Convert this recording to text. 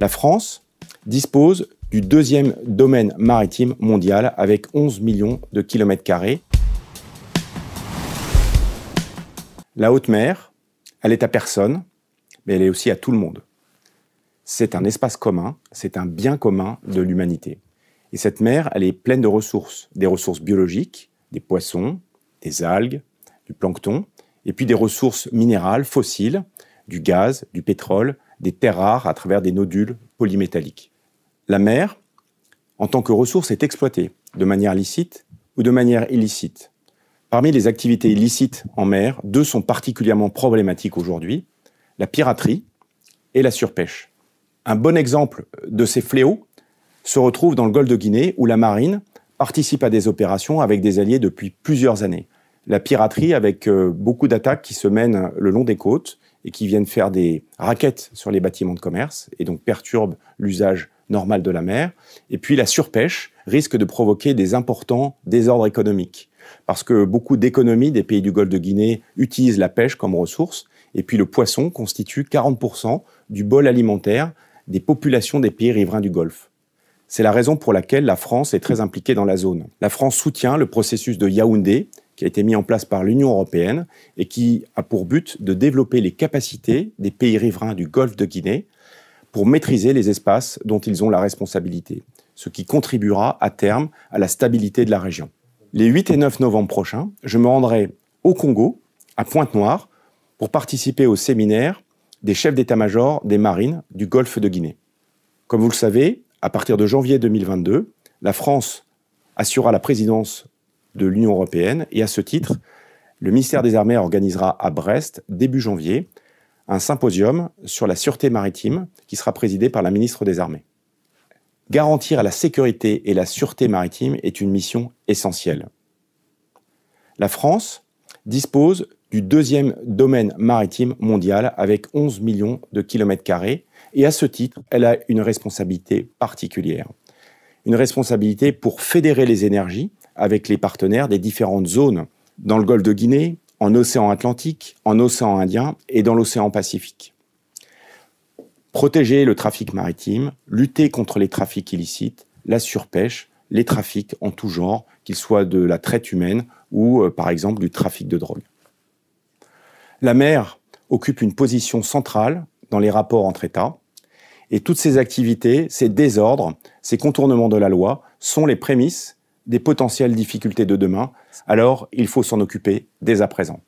La France dispose du deuxième domaine maritime mondial avec 11 millions de kilomètres carrés. La haute mer, elle est à personne, mais elle est aussi à tout le monde. C'est un espace commun, c'est un bien commun de l'humanité. Et cette mer, elle est pleine de ressources, des ressources biologiques, des poissons, des algues, du plancton, et puis des ressources minérales, fossiles, du gaz, du pétrole, des terres rares à travers des nodules polymétalliques. La mer, en tant que ressource, est exploitée de manière licite ou de manière illicite. Parmi les activités illicites en mer, deux sont particulièrement problématiques aujourd'hui, la piraterie et la surpêche. Un bon exemple de ces fléaux se retrouve dans le golfe de Guinée où la marine participe à des opérations avec des alliés depuis plusieurs années. La piraterie avec euh, beaucoup d'attaques qui se mènent le long des côtes et qui viennent faire des raquettes sur les bâtiments de commerce et donc perturbent l'usage normal de la mer. Et puis la surpêche risque de provoquer des importants désordres économiques parce que beaucoup d'économies des pays du Golfe de Guinée utilisent la pêche comme ressource et puis le poisson constitue 40% du bol alimentaire des populations des pays riverains du Golfe. C'est la raison pour laquelle la France est très impliquée dans la zone. La France soutient le processus de Yaoundé, qui a été mis en place par l'Union européenne et qui a pour but de développer les capacités des pays riverains du golfe de Guinée pour maîtriser les espaces dont ils ont la responsabilité, ce qui contribuera à terme à la stabilité de la région. Les 8 et 9 novembre prochains, je me rendrai au Congo, à Pointe-Noire, pour participer au séminaire des chefs d'état-major des marines du golfe de Guinée. Comme vous le savez, à partir de janvier 2022, la France assurera la présidence de l'Union européenne. Et à ce titre, le ministère des Armées organisera à Brest, début janvier, un symposium sur la sûreté maritime qui sera présidé par la ministre des Armées. Garantir la sécurité et la sûreté maritime est une mission essentielle. La France dispose du deuxième domaine maritime mondial avec 11 millions de kilomètres carrés et à ce titre, elle a une responsabilité particulière. Une responsabilité pour fédérer les énergies avec les partenaires des différentes zones dans le golfe de Guinée, en océan Atlantique, en océan Indien et dans l'océan Pacifique. Protéger le trafic maritime, lutter contre les trafics illicites, la surpêche, les trafics en tout genre, qu'ils soient de la traite humaine ou euh, par exemple du trafic de drogue. La mer occupe une position centrale dans les rapports entre États et toutes ces activités, ces désordres, ces contournements de la loi sont les prémices des potentielles difficultés de demain, alors il faut s'en occuper dès à présent.